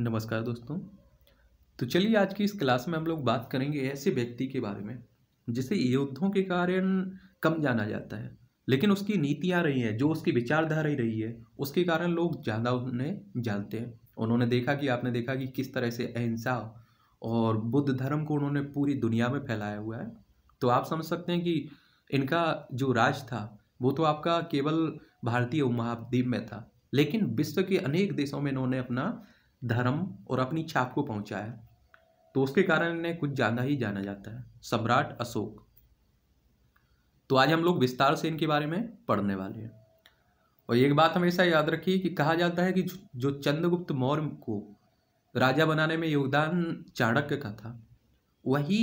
नमस्कार दोस्तों तो चलिए आज की इस क्लास में हम लोग बात करेंगे ऐसे व्यक्ति के बारे में जिसे युद्धों के कारण कम जाना जाता है लेकिन उसकी नीतियाँ रही हैं जो उसकी विचारधारा रही है उसके कारण लोग ज़्यादा उन्हें जानते हैं उन्होंने देखा कि आपने देखा कि किस तरह से अहिंसा और बुद्ध धर्म को उन्होंने पूरी दुनिया में फैलाया हुआ है तो आप समझ सकते हैं कि इनका जो राज था वो तो आपका केवल भारतीय उपमहाद्वीप में था लेकिन विश्व के अनेक देशों में इन्होंने अपना धर्म और अपनी छाप को पहुंचाया तो उसके कारण इन्हें कुछ ज़्यादा ही जाना जाता है सम्राट अशोक तो आज हम लोग विस्तार से इनके बारे में पढ़ने वाले हैं और एक बात हमेशा याद रखिए कि कहा जाता है कि जो चंद्रगुप्त मौर्य को राजा बनाने में योगदान चाणक्य का था वही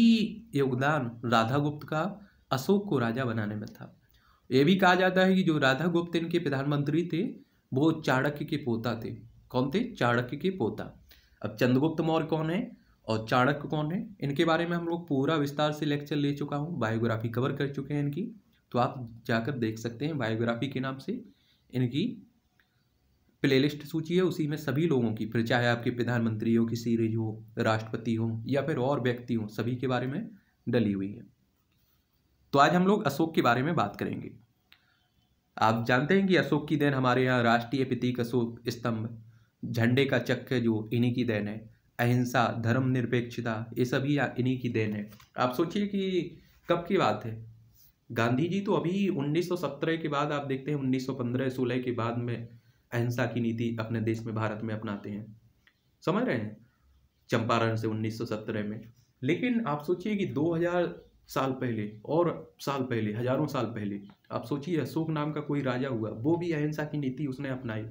योगदान राधागुप्त का अशोक को राजा बनाने में था यह भी कहा जाता है कि जो राधागुप्त इनके प्रधानमंत्री थे वो चाणक्य के पोता थे कौन थे चाणक्य के पोता अब चंद्रगुप्त मौर्य कौन है और चाणक्य कौन है इनके बारे में हम लोग पूरा विस्तार से लेक्चर ले चुका हूँ बायोग्राफी कवर कर चुके हैं इनकी तो आप जाकर देख सकते हैं बायोग्राफी के नाम से इनकी प्लेलिस्ट सूची है उसी में सभी लोगों की फिर चाहे आपके प्रधानमंत्री हो किसी सीरीज हो राष्ट्रपति हो या फिर और व्यक्ति हो सभी के बारे में डली हुई है तो आज हम लोग अशोक के बारे में बात करेंगे आप जानते हैं कि अशोक की देन हमारे यहाँ राष्ट्रीय प्रतीक अशोक स्तंभ झंडे का चक्र जो इन्हीं की देन है अहिंसा धर्मनिरपेक्षता ये सभी इन्हीं की देन है आप सोचिए कि कब की बात है गांधी जी तो अभी 1917 के बाद आप देखते हैं 1915-16 के बाद में अहिंसा की नीति अपने देश में भारत में अपनाते हैं समझ रहे हैं चंपारण से 1917 में लेकिन आप सोचिए कि 2000 साल पहले और साल पहले हजारों साल पहले आप सोचिए अशोक नाम का कोई राजा हुआ वो भी अहिंसा की नीति उसने अपनाई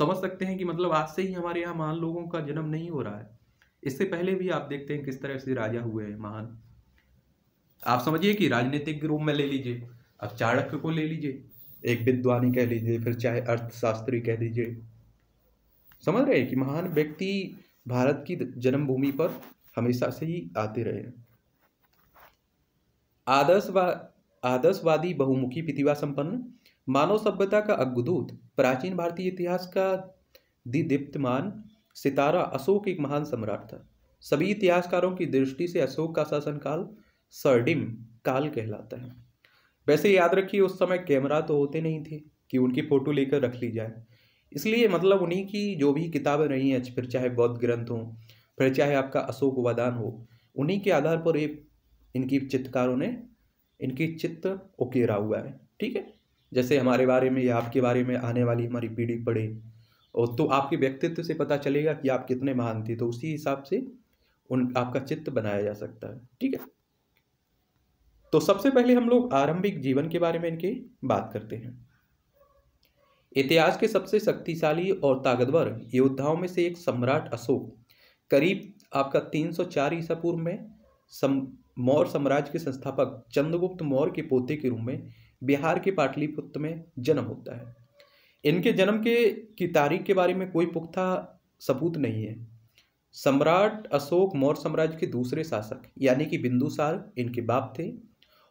समझ सकते हैं कि मतलब आज से ही हमारे यहाँ महान लोगों का जन्म नहीं हो रहा है इससे पहले भी आप देखते हैं किस तरह से राजा हुए हैं महान आप समझिए कि राजनीतिक रूप में ले लीजिए अब चाणक्य को ले लीजिए एक विद्वानी कह लीजिए फिर चाहे अर्थशास्त्री कह दीजिए समझ रहे हैं कि महान व्यक्ति भारत की जन्मभूमि पर हमेशा से ही आते रहे हैं आदर्शवा आदर्शवादी बहुमुखी प्रतिभा संपन्न मानव सभ्यता का अग्रदूत प्राचीन भारतीय इतिहास का दिदीप्तमान सितारा अशोक एक महान सम्राट था सभी इतिहासकारों की दृष्टि से अशोक का शासनकाल सर्डिम काल कहलाता है वैसे याद रखिए उस समय कैमरा तो होते नहीं थे कि उनकी फ़ोटो लेकर रख ली जाए इसलिए मतलब उन्हीं की जो भी किताबें रही हैं फिर चाहे बौद्ध ग्रंथ हों फिर चाहे आपका अशोक वदान हो उन्हीं के आधार पर ये इनकी चित्रकारों ने इनकी चित्र उकेरा हुआ है ठीक है जैसे हमारे बारे में या आपके बारे में आने वाली हमारी पीढ़ी पढ़े और तो आपके व्यक्तित्व से पता चलेगा कि आप कितने महान थे तो उसी हिसाब से उन आपका चित्त बनाया जा सकता है ठीक है तो सबसे पहले हम लोग आरंभिक जीवन के बारे में इनके बात करते हैं इतिहास के सबसे शक्तिशाली और ताकतवर योद्धाओं में से एक सम्राट अशोक करीब आपका 304 ईसा पूर्व में सम मौर्य साम्राज्य के संस्थापक चंद्रगुप्त मौर्य के पोते के रूप में बिहार के पाटलिपुत्र में जन्म होता है इनके जन्म के की तारीख के बारे में कोई पुख्ता सबूत नहीं है सम्राट अशोक मौर्य साम्राज्य के दूसरे शासक यानी कि बिंदुसार इनके बाप थे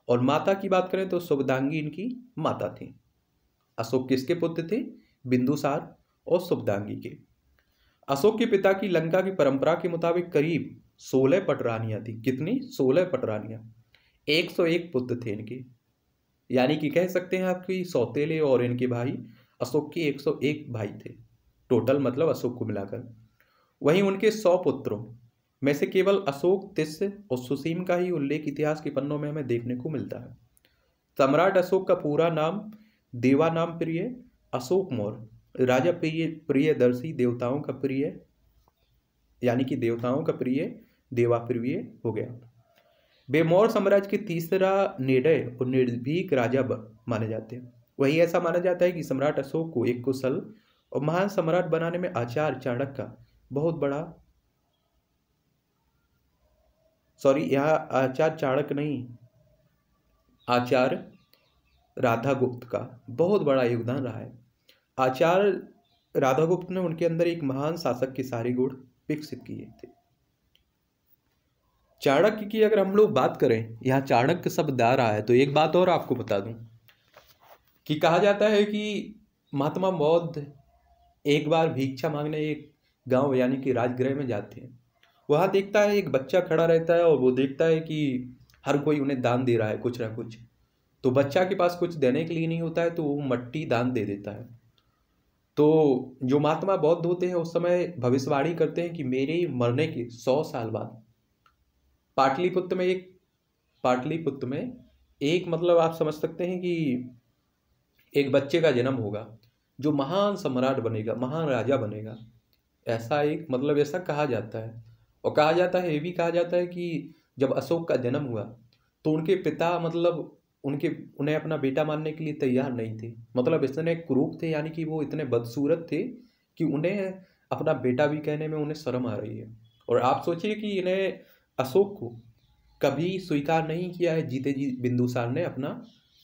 और माता की बात करें तो शुभदांगी इनकी माता थी अशोक किसके पुत्र थे बिंदुसार और शुभदांगी के अशोक के पिता की लंका की परंपरा के मुताबिक करीब सोलह पटरानियाँ थी कितनी सोलह पटरानियाँ एक सौ एक पुत्र थे इनके यानी कि कह सकते हैं आपकी सौतेले और इनके भाई अशोक के 101 भाई थे टोटल मतलब अशोक को मिलाकर वहीं उनके सौ पुत्रों में से केवल अशोक तिस्य और सुसीम का ही उल्लेख इतिहास के पन्नों में हमें देखने को मिलता है सम्राट अशोक का पूरा नाम देवानाम प्रिय अशोक मौर्य राजा प्रिय प्रियदर्शी देवताओं का प्रिय यानी कि देवताओं का प्रिय देवा प्रिय हो गया बेमौर साम्राज्य के तीसरा निर्णय और निर्भीक राजा माने जाते हैं वही ऐसा माना जाता है कि सम्राट अशोक को एक कुशल और महान सम्राट बनाने में आचार्य चाणक्य का बहुत बड़ा सॉरी यहाँ आचार्य चाणक्य नहीं आचार्य राधा गुप्त का बहुत बड़ा योगदान रहा है आचार्य राधागुप्त ने उनके अंदर एक महान शासक के सारे गुण विकसित किए थे चाणक्य की अगर हम लोग बात करें यहाँ चाणक्य शब्द आ रहा है तो एक बात और आपको बता दूं कि कहा जाता है कि महात्मा बौद्ध एक बार भिक्षा मांगने एक गांव यानी कि राजगृह में जाते हैं वहाँ देखता है एक बच्चा खड़ा रहता है और वो देखता है कि हर कोई उन्हें दान दे रहा है कुछ ना कुछ तो बच्चा के पास कुछ देने के लिए नहीं होता है तो वो मट्टी दान दे देता है तो जो महात्मा बौद्ध होते हैं उस समय भविष्यवाणी करते हैं कि मेरे मरने के सौ साल बाद पाटलिपुत्र में एक पाटलिपुत्र में एक मतलब आप समझ सकते हैं कि एक बच्चे का जन्म होगा जो महान सम्राट बनेगा महान राजा बनेगा ऐसा एक मतलब ऐसा कहा जाता है और कहा जाता है ये भी कहा जाता है कि जब अशोक का जन्म हुआ तो उनके पिता मतलब उनके उन्हें अपना बेटा मानने के लिए तैयार नहीं थे मतलब इतने क्रूप थे यानी कि वो इतने बदसूरत थे कि उन्हें अपना बेटा भी कहने में उन्हें शर्म आ रही है और आप सोचिए कि इन्हें अशोक को कभी स्वीकार नहीं किया है जीते जी बिंदुसार ने अपना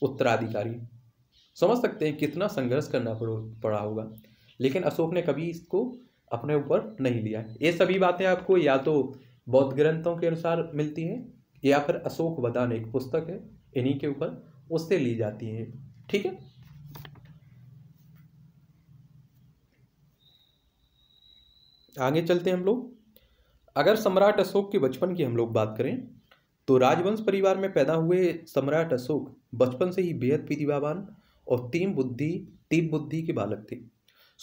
उत्तराधिकारी समझ सकते हैं कितना संघर्ष करना पड़ा होगा लेकिन अशोक ने कभी इसको अपने ऊपर नहीं लिया ये सभी बातें आपको या तो बौद्ध ग्रंथों के अनुसार मिलती हैं या फिर अशोक वदान एक पुस्तक है इन्हीं के ऊपर उससे ली जाती है ठीक है आगे चलते हैं हम लोग अगर सम्राट अशोक के बचपन की हम लोग बात करें तो राजवंश परिवार में पैदा हुए सम्राट अशोक बचपन से ही बेहद प्रतिभावान और तीन बुद्धि तीन बुद्धि के बालक थे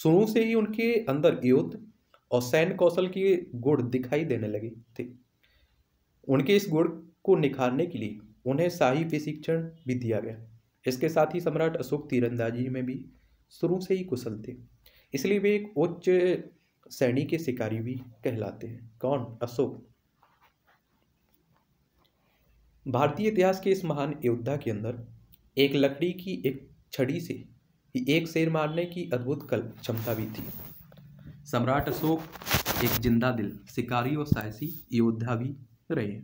शुरू से ही उनके अंदर युद्ध और सैन्य कौशल के गुण दिखाई देने लगे थे उनके इस गुण को निखारने के लिए उन्हें शाही प्रशिक्षण भी दिया गया इसके साथ ही सम्राट अशोक तीरंदाजी में भी शुरू से ही कुशल थे इसलिए वे एक उच्च सैनी के शिकारी भी कहलाते हैं कौन अशोक भारतीय इतिहास के इस महान योद्धा के अंदर एक लकड़ी की एक छड़ी से एक शेर मारने की अद्भुत कल क्षमता भी थी सम्राट अशोक एक जिंदा दिल शिकारी और साहसी योद्धा भी रहे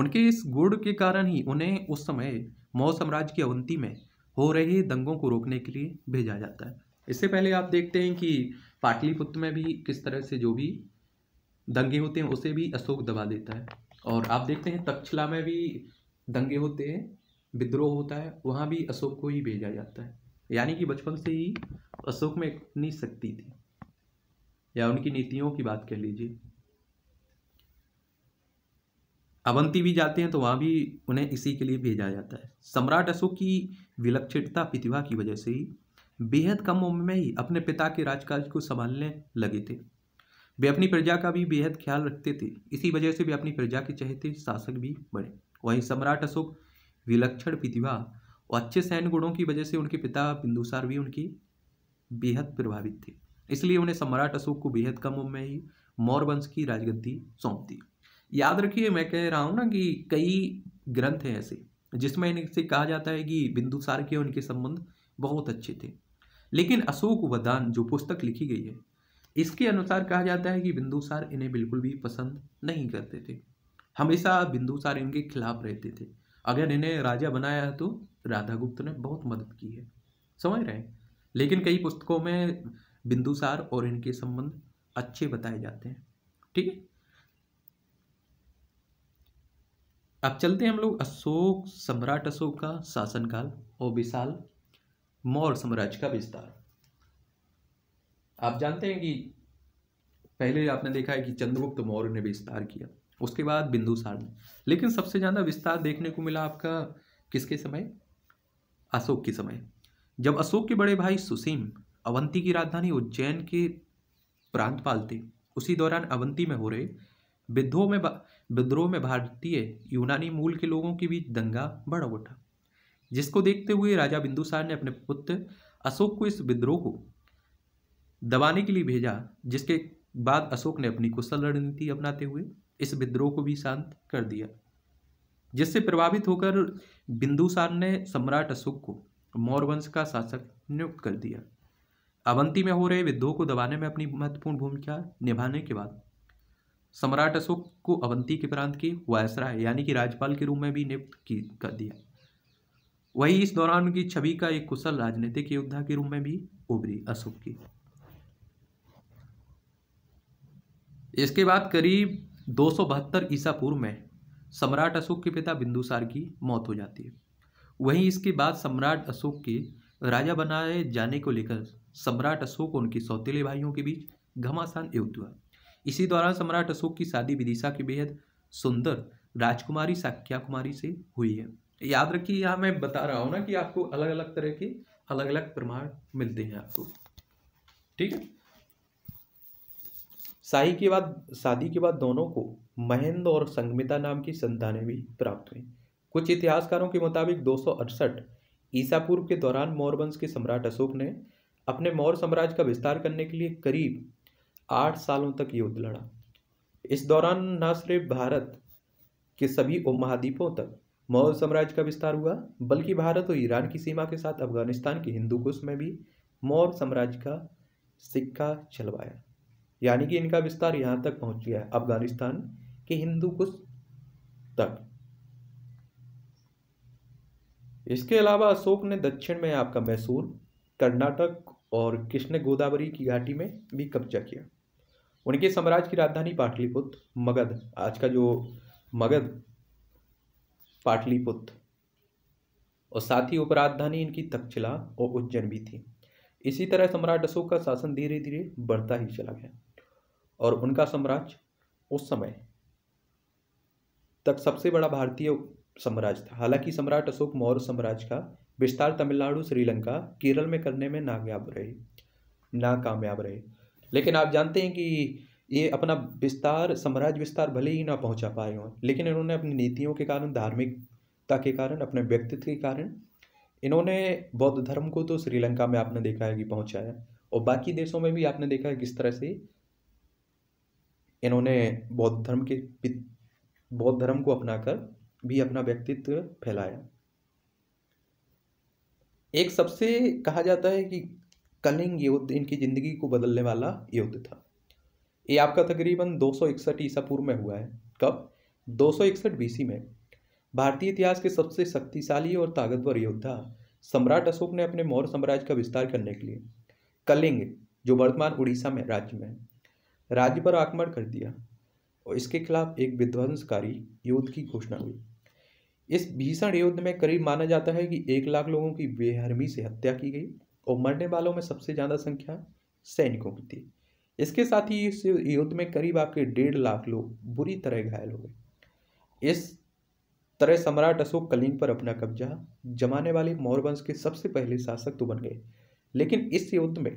उनके इस गुण के कारण ही उन्हें उस समय मौर्य साम्राज्य की अवंती में हो रहे दंगों को रोकने के लिए भेजा जाता है इससे पहले आप देखते हैं कि पाटलिपुत्र में भी किस तरह से जो भी दंगे होते हैं उसे भी अशोक दबा देता है और आप देखते हैं तक्षला में भी दंगे होते हैं विद्रोह होता है वहाँ भी अशोक को ही भेजा जाता है यानी कि बचपन से ही अशोक में इतनी शक्ति थी या उनकी नीतियों की बात कह लीजिए अवंती भी जाते हैं तो वहाँ भी उन्हें इसी के लिए भेजा जाता है सम्राट अशोक की विलक्षणता प्रतिभा की वजह से ही बेहद कम उम्र में ही अपने पिता के राजकाज को संभालने लगे थे वे अपनी प्रजा का भी बेहद ख्याल रखते थे इसी वजह से वे अपनी प्रजा के चहेते शासक भी बने वहीं सम्राट अशोक विलक्षण प्रतिभा और अच्छे सैन्य गुणों की वजह से उनके पिता बिंदुसार भी उनकी बेहद प्रभावित थे इसलिए उन्हें सम्राट अशोक को बेहद कम उम्र में ही मौर्य वंश की राजगद्दी सौंप दी याद रखिए मैं कह रहा हूँ ना कि कई ग्रंथ हैं ऐसे जिसमें इनसे कहा जाता है कि बिंदुसार के उनके संबंध बहुत अच्छे थे लेकिन अशोक वदान जो पुस्तक लिखी गई है इसके अनुसार कहा जाता है कि बिंदुसार इन्हें बिल्कुल भी पसंद नहीं करते थे हमेशा बिंदुसार इनके खिलाफ रहते थे अगर इन्हें राजा बनाया तो राधागुप्त ने बहुत मदद की है समझ रहे हैं लेकिन कई पुस्तकों में बिंदुसार और इनके संबंध अच्छे बताए जाते हैं ठीक है अब चलते हैं हम लोग अशोक सम्राट अशोक का शासनकाल और विशाल मौर्य साम्राज्य का विस्तार आप जानते हैं कि पहले आपने देखा है कि चंद्रगुप्त मौर्य ने विस्तार किया उसके बाद बिंदुसार ने लेकिन सबसे ज़्यादा विस्तार देखने को मिला आपका किसके समय अशोक के समय जब अशोक के बड़े भाई सुसीम अवंती की राजधानी उज्जैन के प्रांत थे उसी दौरान अवंती में हो रहे विद्रोह में विद्रोह में भारतीय यूनानी मूल के लोगों के बीच दंगा बढ़ उठा जिसको देखते हुए राजा बिंदुसार ने अपने पुत्र अशोक को इस विद्रोह को दबाने के लिए भेजा जिसके बाद अशोक ने अपनी कुशल रणनीति अपनाते हुए इस विद्रोह को भी शांत कर दिया जिससे प्रभावित होकर बिंदुसार ने सम्राट अशोक को मौर्यवंश का शासक नियुक्त कर दिया अवंती में हो रहे विद्रोह को दबाने में अपनी महत्वपूर्ण भूमिका निभाने के बाद सम्राट अशोक को अवंती के प्रांत के वायसराय यानी कि राज्यपाल के रूप में भी नियुक्त कर दिया वही इस दौरान उनकी छवि का एक कुशल राजनीतिक योद्धा के रूप में भी उभरी अशोक की इसके बाद करीब दो सौ बहत्तर ईसा पूर्व में सम्राट अशोक के पिता बिंदुसार की मौत हो जाती है वहीं इसके बाद सम्राट अशोक के राजा बनाए जाने को लेकर सम्राट अशोक और उनके सौतेले भाइयों के बीच घमासान युद्ध हुआ इसी दौरान सम्राट अशोक की शादी विदिशा की बेहद सुंदर राजकुमारी साख्या कुमारी से हुई है याद रखिए यहाँ मैं बता रहा हूँ ना कि आपको अलग अलग तरह के अलग अलग प्रमाण मिलते हैं आपको ठीक है शाही के बाद शादी के बाद दोनों को महेंद्र और संगमिता नाम की संतानें भी प्राप्त हुई कुछ इतिहासकारों के मुताबिक दो सौ अड़सठ ईसा पूर्व के दौरान मौर्यवंश के सम्राट अशोक ने अपने मौर्य साम्राज्य का विस्तार करने के लिए करीब आठ सालों तक युद्ध लड़ा इस दौरान न सिर्फ भारत के सभी उपमहाद्वीपों तक मौर्य साम्राज्य का विस्तार हुआ बल्कि भारत और ईरान की सीमा के साथ अफगानिस्तान के हिंदू कुश में भी मौर्य साम्राज्य का सिक्का चलवाया यानी कि इनका विस्तार यहाँ तक पहुँच गया है अफगानिस्तान के हिंदू कुश तक इसके अलावा अशोक ने दक्षिण में आपका मैसूर कर्नाटक और कृष्ण गोदावरी की घाटी में भी कब्जा किया उनके साम्राज्य की राजधानी पाटलिपुत्र मगध आज का जो मगध पाटलिपुत्र और साथ ही उपराजधानी इनकी तक्षशिला और उज्जैन भी थी इसी तरह सम्राट अशोक का शासन धीरे धीरे बढ़ता ही चला गया और उनका साम्राज्य उस समय तक सबसे बड़ा भारतीय साम्राज्य था हालांकि सम्राट अशोक मौर्य साम्राज्य का विस्तार तमिलनाडु श्रीलंका केरल में करने में नाकामयाब रहे नाकामयाब रहे लेकिन आप जानते हैं कि ये अपना विस्तार साम्राज्य विस्तार भले ही ना पहुंचा पाए हों लेकिन इन्होंने अपनी नीतियों के कारण धार्मिकता के कारण अपने व्यक्तित्व के कारण इन्होंने बौद्ध धर्म को तो श्रीलंका में आपने देखा है कि पहुंचाया और बाकी देशों में भी आपने देखा है किस तरह से इन्होंने बौद्ध धर्म के बौद्ध धर्म को अपनाकर भी अपना व्यक्तित्व फैलाया एक सबसे कहा जाता है कि कलिंग युद्ध इनकी ज़िंदगी को बदलने वाला युद्ध था ये आपका तकरीबन दो सौ इकसठ ईसा पूर्व में हुआ है कब दो सौ इकसठ में भारतीय इतिहास के सबसे शक्तिशाली और ताकतवर योद्धा सम्राट अशोक ने अपने मौर्य साम्राज्य का विस्तार करने के लिए कलिंग जो वर्तमान उड़ीसा में राज्य में राज्य पर आक्रमण कर दिया और इसके खिलाफ एक विध्वंसकारी युद्ध की घोषणा हुई इस भीषण युद्ध में करीब माना जाता है कि एक लाख लोगों की बेहरमी से हत्या की गई और मरने वालों में सबसे ज़्यादा संख्या सैनिकों की थी इसके साथ ही इस युद्ध में करीब आपके डेढ़ लाख लोग बुरी तरह घायल हो गए इस तरह सम्राट अशोक कलिंग पर अपना कब्जा जमाने वाले मौर्यवंश के सबसे पहले शासक तो बन गए लेकिन इस युद्ध में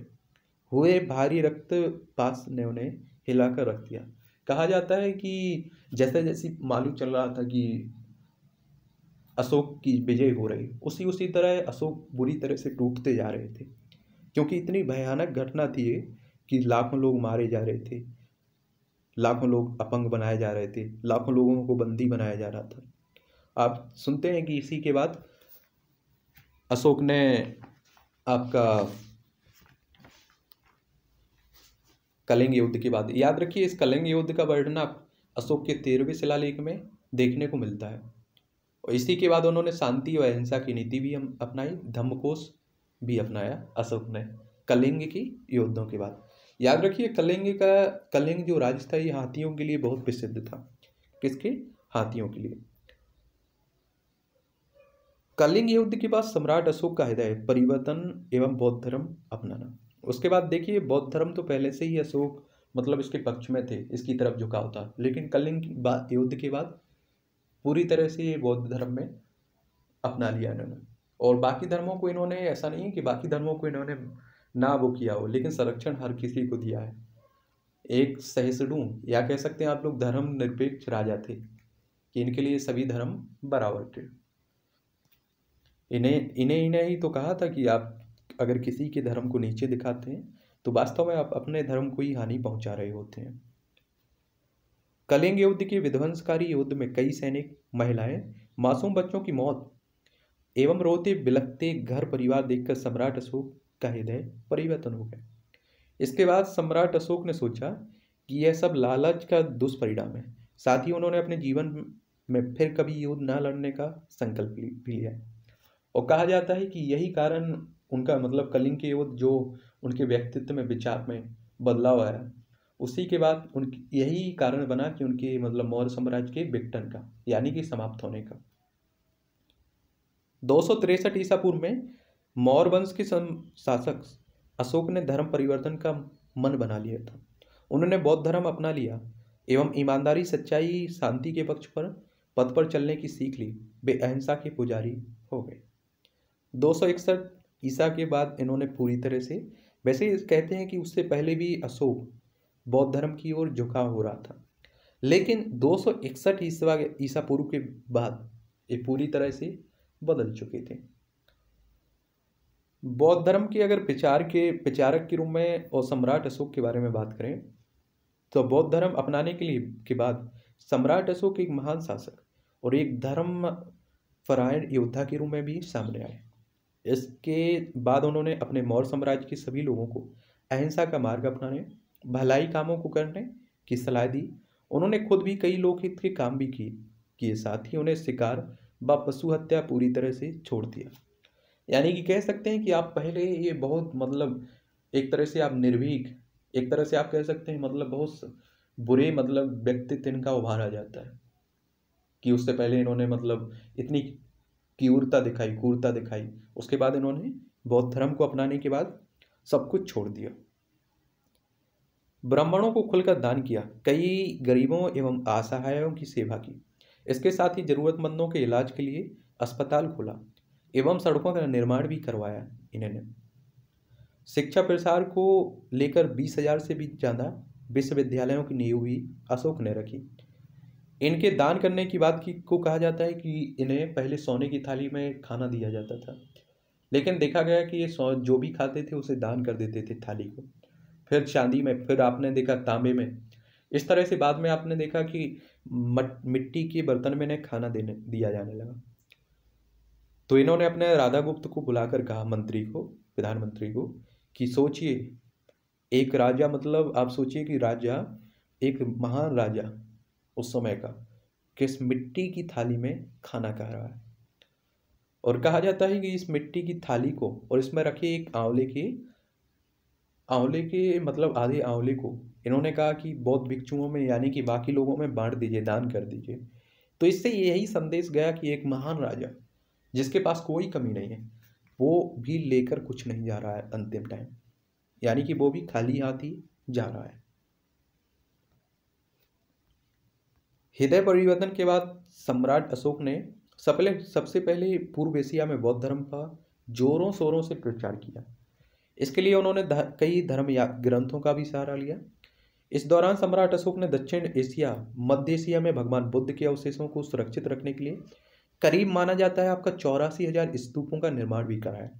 हुए भारी रक्त पास ने उन्हें हिलाकर रख दिया कहा जाता है कि जैसे जैसे मालूम चल रहा था कि अशोक की विजय हो रही उसी उसी तरह अशोक बुरी तरह से टूटते जा रहे थे क्योंकि इतनी भयानक घटना थी कि लाखों लोग मारे जा रहे थे लाखों लोग अपंग बनाए जा रहे थे लाखों लोगों को बंदी बनाया जा रहा था आप सुनते हैं कि इसी के बाद अशोक ने आपका कलिंग युद्ध के बाद याद रखिए इस कलिंग युद्ध का वर्णन आप अशोक के तेरहवें शिलालेख में देखने को मिलता है और इसी के बाद उन्होंने शांति और अहिंसा की नीति भी अपनाई धम्मकोश भी अपनाया अशोक ने कलिंग की युद्धों के बाद याद रखिए कलिंग का कलिंग जो राज्य था ये हाथियों के लिए बहुत प्रसिद्ध था किसके हाथियों के लिए कलिंग युद्ध के बाद सम्राट अशोक का हृदय परिवर्तन एवं बौद्ध धर्म अपनाना उसके बाद देखिए बौद्ध धर्म तो पहले से ही अशोक मतलब इसके पक्ष में थे इसकी तरफ झुकाव था लेकिन कलिंग युद्ध के बाद पूरी तरह से ये बौद्ध धर्म में अपना लिया इन्होंने और बाकी धर्मों को इन्होंने ऐसा नहीं कि बाकी धर्मों को इन्होंने ना वो किया हो लेकिन संरक्षण हर किसी को दिया है एक सहिष्णु या कह सकते हैं आप लोग धर्म निरपेक्ष राजा थे कि इनके लिए सभी धर्म बराबर थे इन्हें इन्हें इन्हें ही तो कहा था कि आप अगर किसी के धर्म को नीचे दिखाते हैं तो वास्तव में आप अपने धर्म को ही हानि पहुंचा रहे होते हैं कलिंग युद्ध के विध्वंसकारी युद्ध में कई सैनिक महिलाएं मासूम बच्चों की मौत एवं रोते बिलखते घर परिवार देखकर सम्राट अशोक का हृदय परिवर्तन हो गया इसके बाद सम्राट अशोक ने सोचा कि यह सब लालच का दुष्परिणाम है साथ ही उन्होंने अपने जीवन में फिर कभी युद्ध न लड़ने का संकल्प भी लिया और कहा जाता है कि यही कारण उनका मतलब कलिंग के युद्ध जो उनके व्यक्तित्व में विचार में बदलाव आया उसी के बाद उन यही कारण बना कि उनके मतलब मौर्य साम्राज्य के विघटन का यानी कि समाप्त होने का दो सौ तिरसठ ईसा पूर्व में मौर्य वंश के शासक अशोक ने धर्म परिवर्तन का मन बना लिया था उन्होंने बौद्ध धर्म अपना लिया एवं ईमानदारी सच्चाई शांति के पक्ष पर पद पर चलने की सीख ली वे अहिंसा के पुजारी हो गए दो सौ इकसठ ईसा के बाद इन्होंने पूरी तरह से वैसे कहते हैं कि उससे पहले भी अशोक बौद्ध धर्म की ओर झुका हो रहा था लेकिन दो सौ इकसठ ईसा ईसा पूर्व के बाद ये पूरी तरह से बदल चुके थे बौद्ध धर्म की अगर विचार के विचारक के रूप में और सम्राट अशोक के बारे में बात करें तो बौद्ध धर्म अपनाने के लिए के बाद सम्राट अशोक एक महान शासक और एक धर्म फरायण योद्धा के रूप में भी सामने आए इसके बाद उन्होंने अपने मौर्य साम्राज्य के सभी लोगों को अहिंसा का मार्ग अपनाने भलाई कामों को करने की सलाह दी उन्होंने खुद भी कई लोकहित के काम भी किए किए साथ ही उन्हें शिकार व पशु हत्या पूरी तरह से छोड़ दिया यानी कि कह सकते हैं कि आप पहले ये बहुत मतलब एक तरह से आप निर्भीक एक तरह से आप कह सकते हैं मतलब बहुत बुरे मतलब व्यक्तित्व इनका उभारा जाता है कि उससे पहले इन्होंने मतलब इतनी क्यूरता दिखाई क्रूरता दिखाई उसके बाद इन्होंने बौद्ध धर्म को अपनाने के बाद सब कुछ छोड़ दिया ब्राह्मणों को खुलकर दान किया कई गरीबों एवं असहायों की सेवा की इसके साथ ही ज़रूरतमंदों के इलाज के लिए अस्पताल खोला एवं सड़कों का निर्माण भी करवाया इन्होंने शिक्षा प्रसार को लेकर बीस हजार से भी ज़्यादा विश्वविद्यालयों की नींव भी अशोक ने रखी इनके दान करने की बात की को कहा जाता है कि इन्हें पहले सोने की थाली में खाना दिया जाता था लेकिन देखा गया कि ये जो भी खाते थे उसे दान कर देते थे थाली को फिर चांदी में फिर आपने देखा तांबे में इस तरह से बाद में आपने देखा कि मिट्टी के बर्तन में इन्हें खाना देने दिया जाने लगा तो इन्होंने अपने राधा गुप्त को बुलाकर कहा मंत्री को प्रधानमंत्री को कि सोचिए एक राजा मतलब आप सोचिए कि राजा एक महान राजा उस समय का किस मिट्टी की थाली में खाना खा रहा है और कहा जाता है कि इस मिट्टी की थाली को और इसमें रखे एक आंवले के आंवले के मतलब आधे आंवले को इन्होंने कहा कि बौद्ध भिक्षुओं में यानी कि बाकी लोगों में बांट दीजिए दान कर दीजिए तो इससे यही संदेश गया कि एक महान राजा जिसके पास कोई कमी नहीं है वो भी लेकर कुछ नहीं जा रहा है अंतिम टाइम यानी कि वो भी खाली हाथ ही जा रहा है हृदय परिवर्तन के बाद सम्राट अशोक ने सपले सबसे पहले पूर्व एशिया में बौद्ध धर्म का जोरों शोरों से प्रचार किया इसके लिए उन्होंने कई धर्म या ग्रंथों का भी सहारा लिया इस दौरान सम्राट अशोक ने दक्षिण एशिया मध्य एशिया में भगवान बुद्ध के अवशेषों को सुरक्षित रखने के लिए करीब माना जाता है आपका चौरासी हजार स्तूपों का निर्माण भी करा है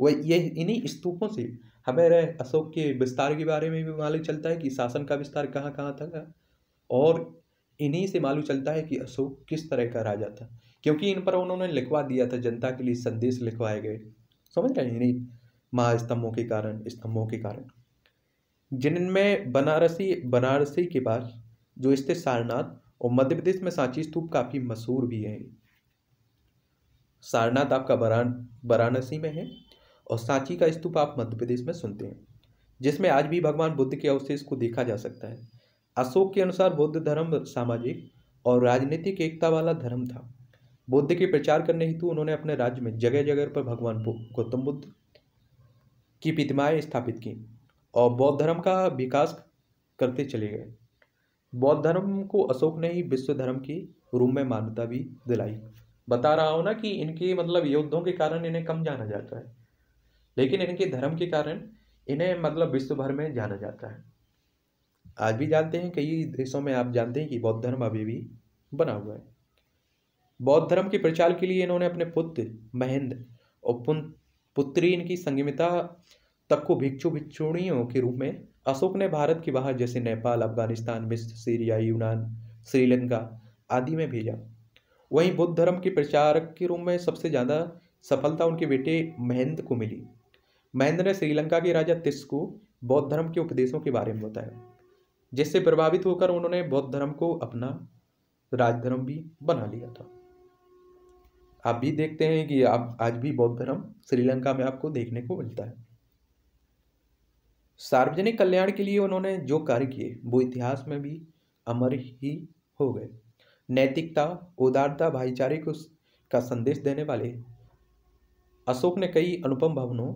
वह ये इन्हीं स्तूपों से हमें अशोक के विस्तार के बारे में भी मालूम चलता है कि शासन का विस्तार कहाँ कहाँ था और इन्हीं से मालूम चलता है कि अशोक किस तरह का राजा था क्योंकि इन पर उन्होंने लिखवा दिया था जनता के लिए संदेश लिखवाए गए समझ रहे हैं इन्हीं महास्तंभों के कारण स्तंभों के कारण जिनमें बनारसी बनारसी के पास जो स्थित सारनाथ और मध्य प्रदेश में सांची स्तूप काफ़ी मशहूर भी है सारनाथ आपका वाराणसी में है और सांची का स्तूप आप मध्य प्रदेश में सुनते हैं जिसमें आज भी भगवान बुद्ध के अवशेष को देखा जा सकता है अशोक के अनुसार बौद्ध धर्म सामाजिक और राजनीतिक एकता वाला धर्म था बुद्ध के प्रचार करने हेतु उन्होंने अपने राज्य में जगह जगह पर भगवान गौतम बुद्ध की प्रतिमाएँ स्थापित की और बौद्ध धर्म का विकास करते चले गए बौद्ध धर्म को अशोक ने ही विश्व धर्म के रूप में मान्यता भी दिलाई बता रहा हूं ना कि इनके मतलब युद्धों के कारण इन्हें कम जाना जाता है लेकिन इनके धर्म के कारण इन्हें मतलब विश्व भर में जाना जाता है आज भी जानते हैं कई देशों में आप जानते हैं कि बौद्ध धर्म अभी भी बना हुआ है बौद्ध धर्म के प्रचार के लिए इन्होंने अपने पुत्र महेंद्र और पुत्री इनकी संगमिता तक को भिक्षु भिक्षुणियों के रूप में अशोक ने भारत के बाहर जैसे नेपाल अफगानिस्तान मिस्र सीरिया यूनान श्रीलंका आदि में भेजा वहीं बौद्ध धर्म के प्रचारक के रूप में सबसे ज़्यादा सफलता उनके बेटे महेंद्र को मिली महेंद्र ने श्रीलंका के राजा तिस को बौद्ध धर्म के उपदेशों के बारे में बताया जिससे प्रभावित होकर उन्होंने बौद्ध धर्म को अपना राजधर्म भी बना लिया था आप भी देखते हैं कि आप आज भी बौद्ध धर्म श्रीलंका में आपको देखने को मिलता है सार्वजनिक कल्याण के लिए उन्होंने जो कार्य किए वो इतिहास में भी अमर ही हो गए नैतिकता उदारता भाईचारे को का संदेश देने वाले अशोक ने कई अनुपम भवनों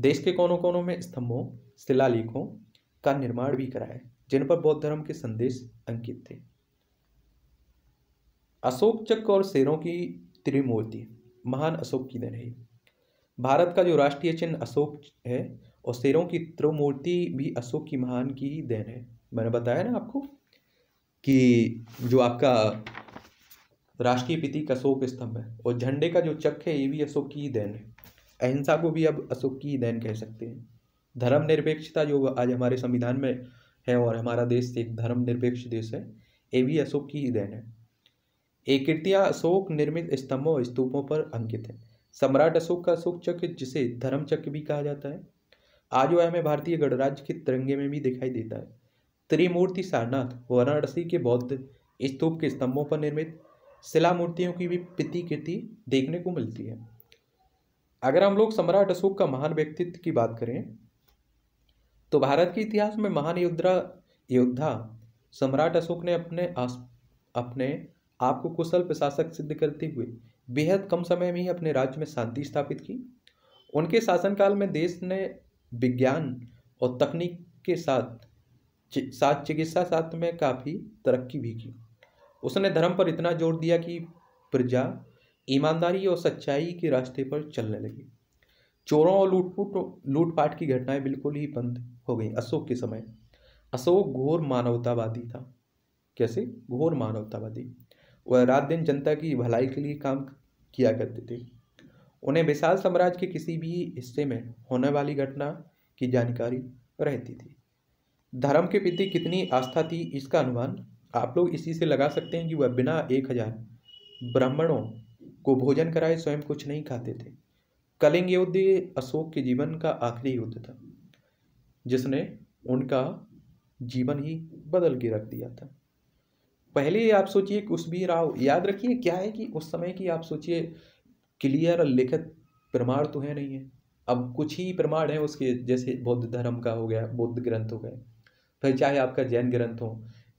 देश के कोनों कोनों में स्तंभों शिलालेखों का निर्माण भी कराया जिन पर बौद्ध धर्म के संदेश अंकित थे अशोक चक्र और शेरों की त्रिमूर्ति महान अशोक की देन है भारत का जो राष्ट्रीय चिन्ह अशोक है और शेरों की त्रिमूर्ति भी अशोक की महान की देन है मैंने बताया ना आपको कि जो आपका राष्ट्रीय पिति का अशोक स्तंभ है और झंडे का जो चक है ये भी अशोक की ही देन है अहिंसा को भी अब अशोक की ही देन कह सकते हैं धर्म निरपेक्षता जो आज हमारे संविधान में है और हमारा देश एक धर्म निरपेक्ष देश है ये भी अशोक की ही देन है एक कृतियाँ अशोक निर्मित स्तंभों और स्तूपों पर अंकित है सम्राट अशोक का अशोक चक्र जिसे धर्म चक्र भी कहा जाता है आज वह हमें भारतीय गणराज्य के तिरंगे में भी दिखाई देता है त्रिमूर्ति सारनाथ वाराणसी के बौद्ध स्तूप के स्तंभों पर निर्मित शिला मूर्तियों की भी प्रतिकृति देखने को मिलती है अगर हम लोग सम्राट अशोक का महान व्यक्तित्व की बात करें तो भारत के इतिहास में महान योद्धा योद्धा सम्राट अशोक ने अपने आस अपने आप को कुशल प्रशासक सिद्ध करते हुए बेहद कम समय में ही अपने राज्य में शांति स्थापित की उनके शासनकाल में देश ने विज्ञान और तकनीक के साथ साथ चिकित्सा साथ में काफ़ी तरक्की भी की उसने धर्म पर इतना जोर दिया कि प्रजा ईमानदारी और सच्चाई के रास्ते पर चलने लगी चोरों और लूटपूट लूटपाट की घटनाएं बिल्कुल ही बंद हो गई अशोक के समय अशोक घोर मानवतावादी था कैसे घोर मानवतावादी वह रात दिन जनता की भलाई के लिए काम किया करते थे उन्हें विशाल साम्राज्य के किसी भी हिस्से में होने वाली घटना की जानकारी रहती थी धर्म के प्रति कितनी आस्था थी इसका अनुमान आप लोग इसी से लगा सकते हैं कि वह बिना एक हजार ब्राह्मणों को भोजन कराए स्वयं कुछ नहीं खाते थे कलिंग युद्ध अशोक के जीवन का आखिरी युद्ध था जिसने उनका जीवन ही बदल के रख दिया था पहले आप सोचिए कुछ भी राव याद रखिए क्या है कि उस समय की आप सोचिए क्लियर लिखित प्रमाण तो है नहीं है अब कुछ ही प्रमाण है उसके जैसे बौद्ध धर्म का हो गया बौद्ध ग्रंथ हो गए फिर चाहे आपका जैन ग्रंथ हो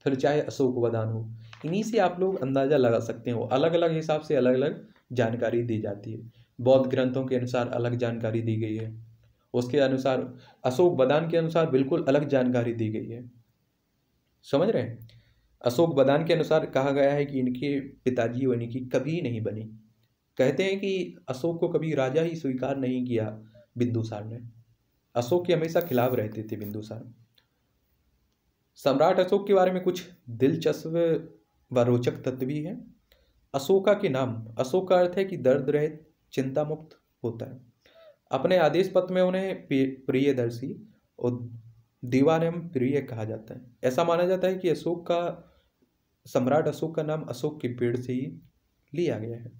फिर चाहे अशोक वदान हो इन्हीं से आप लोग अंदाज़ा लगा सकते हो अलग अलग हिसाब से अलग अलग जानकारी दी जाती है बौद्ध ग्रंथों के अनुसार अलग जानकारी दी गई है उसके अनुसार अशोक बदान के अनुसार बिल्कुल अलग जानकारी दी गई है समझ रहे हैं अशोक बदान के अनुसार कहा गया है कि इनके पिताजी और इनकी कभी नहीं बनी कहते हैं कि अशोक को कभी राजा ही स्वीकार नहीं किया बिंदुसार ने अशोक के हमेशा खिलाफ रहते थे बिंदुसार सम्राट अशोक के बारे में कुछ दिलचस्प व रोचक तत्व भी हैं अशोका के नाम अशोक का अर्थ है कि दर्द रहित चिंता मुक्त होता है अपने आदेश पत्र में उन्हें प्रियदर्शी और दीवान प्रिय कहा जाता है ऐसा माना जाता है कि अशोक का सम्राट अशोक का नाम अशोक के पेड़ से ही लिया गया है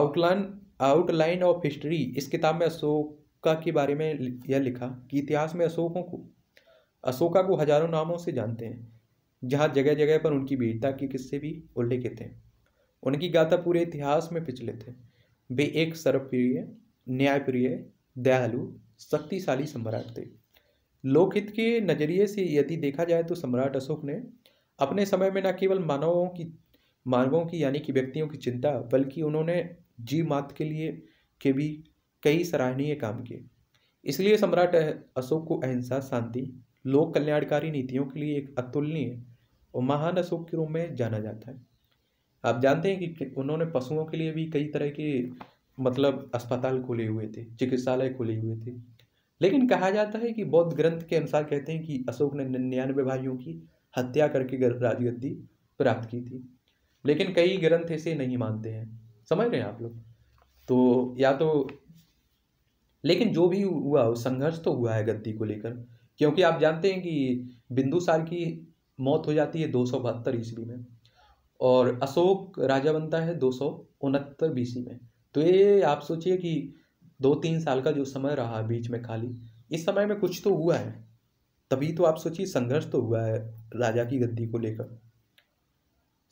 आउटलाइन आउटलाइन ऑफ हिस्ट्री इस किताब में अशोका के बारे में यह लिखा कि इतिहास में अशोकों को अशोका को हजारों नामों से जानते हैं जहाँ जगह जगह पर उनकी वीरता के किस्से भी उल्लेखित हैं उनकी गाथा पूरे इतिहास में पिछलित है वे एक सर्वप्रिय न्यायप्रिय दयालु शक्तिशाली सम्राट थे लोकहित के नज़रिए से यदि देखा जाए तो सम्राट अशोक ने अपने समय में न केवल मानवों की मानवों की यानी कि व्यक्तियों की चिंता बल्कि उन्होंने जीव मात के लिए के भी कई सराहनीय काम किए इसलिए सम्राट अशोक को अहिंसा शांति लोक कल्याणकारी नीतियों के लिए एक अतुलनीय और महान अशोक के रूप में जाना जाता है आप जानते हैं कि उन्होंने पशुओं के लिए भी कई तरह के मतलब अस्पताल खोले हुए थे चिकित्सालय खोले हुए थे लेकिन कहा जाता है कि बौद्ध ग्रंथ के अनुसार कहते हैं कि अशोक ने निन्यानवे भाइयों की हत्या करके राजगद्दी प्राप्त की थी लेकिन कई ग्रंथ ऐसे नहीं मानते हैं समझ रहे हैं आप लोग तो या तो लेकिन जो भी हुआ संघर्ष तो हुआ है गद्दी को लेकर क्योंकि आप जानते हैं कि बिंदुसार की मौत हो जाती है दो सौ बहत्तर ईस्वी में और अशोक राजा बनता है दो सौ उनहत्तर बीसी में तो ये आप सोचिए कि दो तीन साल का जो समय रहा बीच में खाली इस समय में कुछ तो हुआ है तभी तो आप सोचिए संघर्ष तो हुआ है राजा की गद्दी को लेकर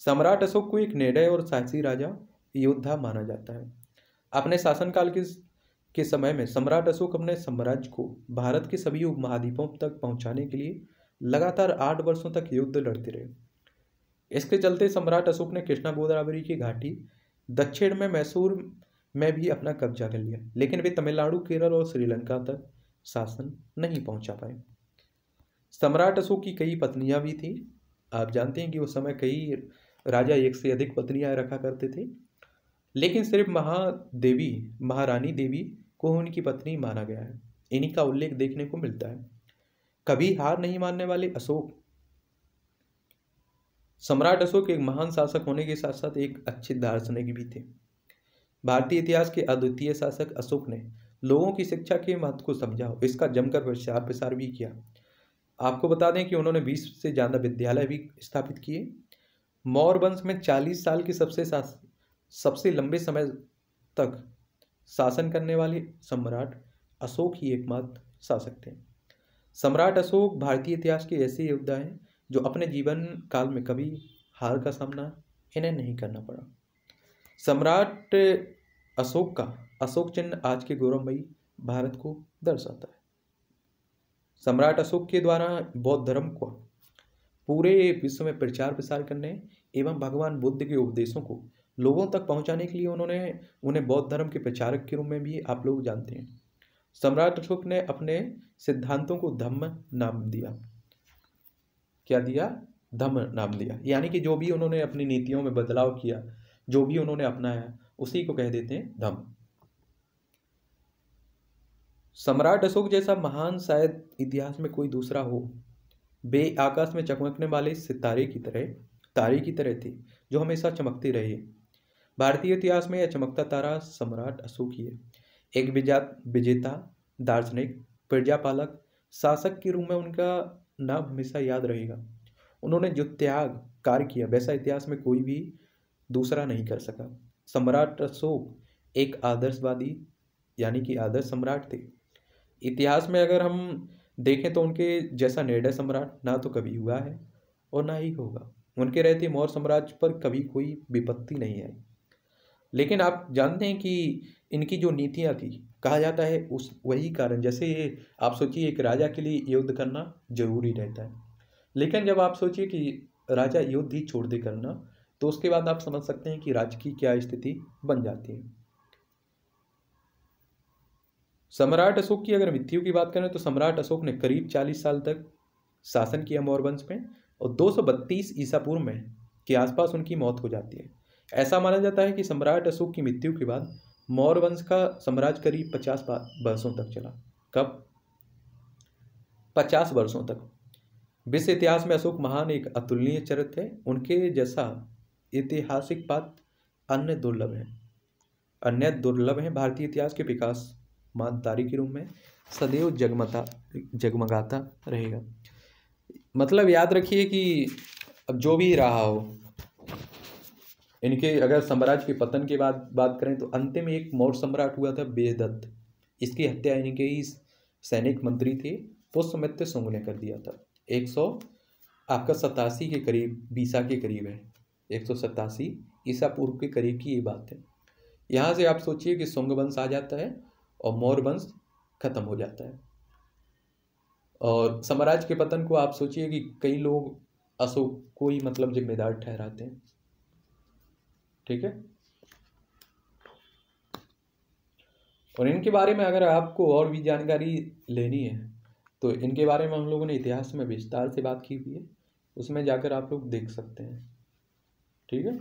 सम्राट अशोक को एक निर्णय और साहसी राजा योद्धा माना जाता है अपने शासनकाल के के समय में सम्राट अशोक अपने साम्राज्य को भारत के सभी उपमहाद्वीपों तक पहुंचाने के लिए लगातार आठ वर्षों तक युद्ध लड़ते रहे इसके चलते सम्राट अशोक ने कृष्णा गोदावरी की घाटी दक्षिण में मैसूर में भी अपना कब्जा कर लिया लेकिन वे तमिलनाडु केरल और श्रीलंका तक शासन नहीं पहुंचा पाए सम्राट अशोक की कई पत्नियां भी थीं आप जानते हैं कि उस समय कई राजा एक से अधिक पत्नियां रखा करते थे लेकिन सिर्फ महादेवी महारानी देवी को उनकी पत्नी माना गया है इन्हीं का उल्लेख देखने को मिलता है कभी हार नहीं मानने वाले अशोक सम्राट अशोक एक महान शासक होने के साथ साथ एक अच्छे दार्शनिक भी थे भारतीय इतिहास के अद्वितीय शासक अशोक ने लोगों की शिक्षा के महत्व को समझा इसका जमकर प्रचार प्रसार भी किया आपको बता दें कि उन्होंने बीस से ज़्यादा विद्यालय भी स्थापित किए मौर्य वंश में चालीस साल के सबसे सबसे लंबे समय तक शासन करने वाले सम्राट अशोक ही एकमात्र शासक थे सम्राट अशोक भारतीय इतिहास के ऐसे योद्धा हैं जो अपने जीवन काल में कभी हार का सामना इन्हें नहीं करना पड़ा सम्राट अशोक का अशोक चिन्ह आज के गौरवमयी भारत को दर्शाता है सम्राट अशोक के द्वारा बौद्ध धर्म को पूरे विश्व में प्रचार प्रसार करने एवं भगवान बुद्ध के उपदेशों को लोगों तक पहुंचाने के लिए उन्होंने उन्हें बौद्ध धर्म के प्रचारक के रूप में भी आप लोग जानते हैं सम्राट अशोक ने अपने सिद्धांतों को धम्म नाम दिया क्या दिया धम्म नाम दिया यानी कि जो भी उन्होंने अपनी नीतियों में बदलाव किया जो भी उन्होंने अपनाया उसी को कह देते हैं धम्म सम्राट अशोक जैसा महान शायद इतिहास में कोई दूसरा हो बे आकाश में चमकने वाले सितारे की तरह तारे की तरह थे जो हमेशा चमकते रहे भारतीय इतिहास में यह चमकता तारा सम्राट अशोक ही है एक विजेता दार्शनिक प्रजापालक शासक के रूप में उनका नाम हमेशा याद रहेगा उन्होंने जो त्याग कार्य किया वैसा इतिहास में कोई भी दूसरा नहीं कर सका सम्राट अशोक एक आदर्शवादी यानी कि आदर्श सम्राट थे इतिहास में अगर हम देखें तो उनके जैसा निर्णय सम्राट ना तो कभी हुआ है और ना ही होगा उनके रहते मौर्य साम्राज्य पर कभी कोई विपत्ति नहीं आई लेकिन आप जानते हैं कि इनकी जो नीतियाँ थी कहा जाता है उस वही कारण जैसे ये आप सोचिए एक राजा के लिए युद्ध करना जरूरी रहता है लेकिन जब आप सोचिए कि राजा युद्ध ही छोड़ दे करना तो उसके बाद आप समझ सकते हैं कि राज्य की क्या स्थिति बन जाती है सम्राट अशोक की अगर मृत्यु की बात करें तो सम्राट अशोक ने करीब चालीस साल तक शासन किया मौर्य में और दो सौ बत्तीस ईसा पूर्व में के आसपास उनकी मौत हो जाती है ऐसा माना जाता है कि सम्राट अशोक की मृत्यु के बाद मौर्य वंश का साम्राज्य करीब पचास वर्षों तक चला कब पचास वर्षों तक विश्व इतिहास में अशोक महान एक अतुलनीय चरित्र है उनके जैसा ऐतिहासिक पात्र अन्य दुर्लभ है अन्य दुर्लभ हैं भारतीय इतिहास के विकास मानदारी के रूप में सदैव जगमता जगमगाता रहेगा मतलब याद रखिए कि अब जो भी रहा हो इनके अगर साम्राज्य के पतन के बाद बात करें तो अंतिम एक मौर्य सम्राट हुआ था बेदत्त इसकी हत्या इनके ही सैनिक मंत्री थे पुष्यमित्र सुंग ने कर दिया था एक सौ आपका सतासी के करीब बीसा के करीब है एक सौ सतासी ईसा पूर्व के करीब की ये बात है यहाँ से आप सोचिए कि सुंग वंश आ जाता है और मौर्य वंश खत्म हो जाता है और साम्राज्य के पतन को आप सोचिए कि कई लोग अशोक को ही मतलब जिम्मेदार ठहराते हैं ठीक है और इनके बारे में अगर आपको और भी जानकारी लेनी है तो इनके बारे में हम लोगों ने इतिहास में विस्तार से बात की हुई है उसमें जाकर आप लोग देख सकते हैं ठीक है